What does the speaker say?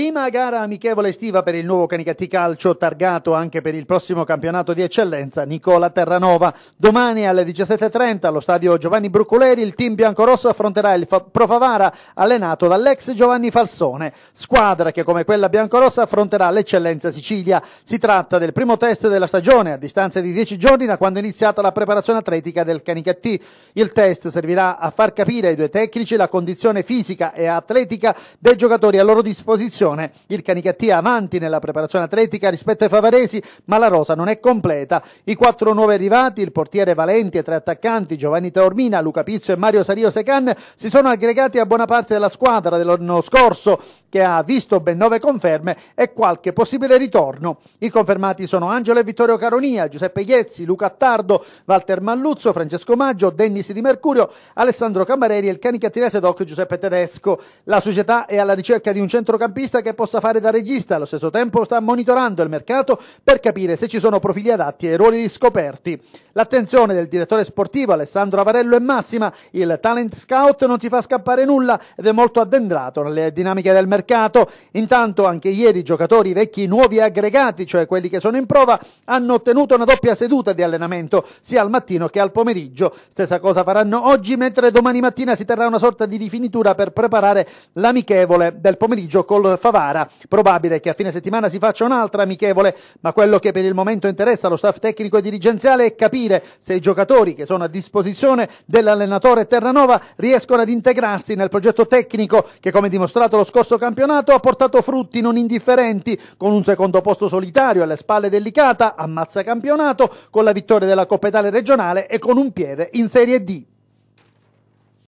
Prima gara amichevole estiva per il nuovo Canicattì Calcio, targato anche per il prossimo campionato di eccellenza Nicola Terranova. Domani alle 17.30 allo stadio Giovanni Bruculeri il team biancorosso affronterà il Profavara allenato dall'ex Giovanni Falsone, squadra che come quella biancorossa affronterà l'eccellenza Sicilia. Si tratta del primo test della stagione a distanza di 10 giorni da quando è iniziata la preparazione atletica del Canicattì. Il test servirà a far capire ai due tecnici la condizione fisica e atletica dei giocatori a loro disposizione preparazione. Il Canicattia avanti nella preparazione atletica rispetto ai favaresi, ma la rosa non è completa. I quattro nuovi arrivati, il portiere Valenti e tre attaccanti, Giovanni Taormina, Luca Pizzo e Mario Sario Secan, si sono aggregati a buona parte della squadra dell'anno scorso, che ha visto ben nove conferme e qualche possibile ritorno. I confermati sono Angelo e Vittorio Caronia, Giuseppe Iezzi, Luca Attardo, Walter Malluzzo, Francesco Maggio, Dennis Di Mercurio, Alessandro Camareri e il Canicattì Sedoc Giuseppe Tedesco. La società è alla ricerca di un centrocampista pensa che possa fare da regista, allo stesso tempo sta monitorando il mercato per capire se ci sono profili adatti ai ruoli scoperti. L'attenzione del direttore sportivo Alessandro Avarello è massima, il talent scout non si fa scappare nulla ed è molto addentrato nelle dinamiche del mercato. Intanto anche ieri i giocatori vecchi nuovi aggregati, cioè quelli che sono in prova, hanno ottenuto una doppia seduta di allenamento sia al mattino che al pomeriggio. Stessa cosa faranno oggi mentre domani mattina si terrà una sorta di rifinitura per preparare l'amichevole del pomeriggio col Favara. Probabile che a fine settimana si faccia un'altra amichevole, ma quello che per il momento interessa allo staff tecnico e dirigenziale è capire se i giocatori che sono a disposizione dell'allenatore Terranova riescono ad integrarsi nel progetto tecnico che, come dimostrato lo scorso campionato, ha portato frutti non indifferenti, con un secondo posto solitario alle spalle dell'Icata, ammazza campionato, con la vittoria della Coppa Italia regionale e con un piede in Serie D.